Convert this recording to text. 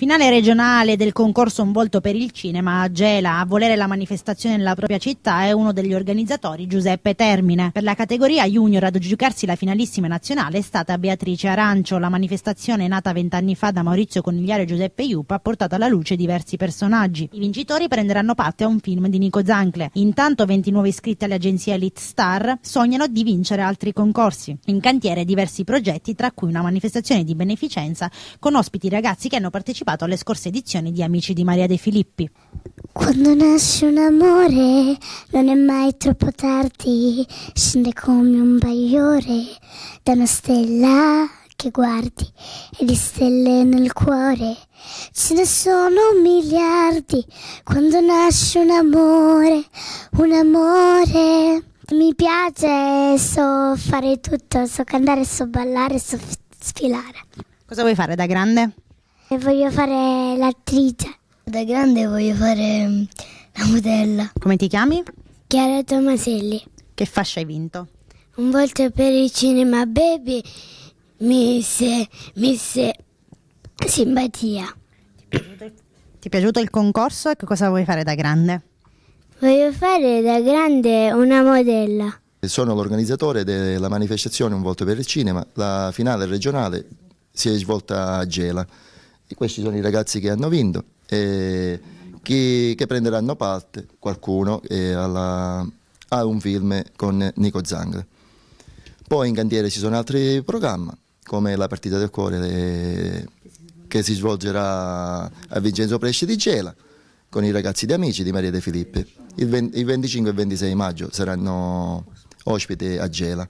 Finale regionale del concorso Un volto per il cinema a Gela. A volere la manifestazione nella propria città è uno degli organizzatori Giuseppe Termine. Per la categoria junior ad aggiudicarsi la finalissima nazionale è stata Beatrice Arancio. La manifestazione nata vent'anni fa da Maurizio Conigliare e Giuseppe Iupa ha portato alla luce diversi personaggi. I vincitori prenderanno parte a un film di Nico Zancle. Intanto 29 iscritti all'agenzia Elite Star sognano di vincere altri concorsi. In cantiere diversi progetti tra cui una manifestazione di beneficenza con ospiti ragazzi che hanno partecipato partecipato alle scorse edizioni di Amici di Maria De Filippi. Quando nasce un amore non è mai troppo tardi, scende come un bagliore da una stella che guardi e di stelle nel cuore ce ne sono miliardi quando nasce un amore, un amore. Mi piace, so fare tutto, so cantare, so ballare, so sfilare. Cosa vuoi fare da grande? e voglio fare l'attrice. Da grande voglio fare mm, la modella. Come ti chiami? Chiara Tomaselli. Che fascia hai vinto? Un volto per il cinema baby, miss, miss simpatia. ti è piaciuto il concorso e che cosa vuoi fare da grande? Voglio fare da grande una modella. Sono l'organizzatore della manifestazione Un volto per il cinema. La finale regionale si è svolta a Gela questi sono i ragazzi che hanno vinto e chi, che prenderanno parte qualcuno alla, a un film con Nico Zangre. Poi in cantiere ci sono altri programmi come la partita del cuore le, che si svolgerà a Vincenzo Presci di Gela con i ragazzi di Amici di Maria De Filippi. Il, 20, il 25 e 26 maggio saranno ospiti a Gela.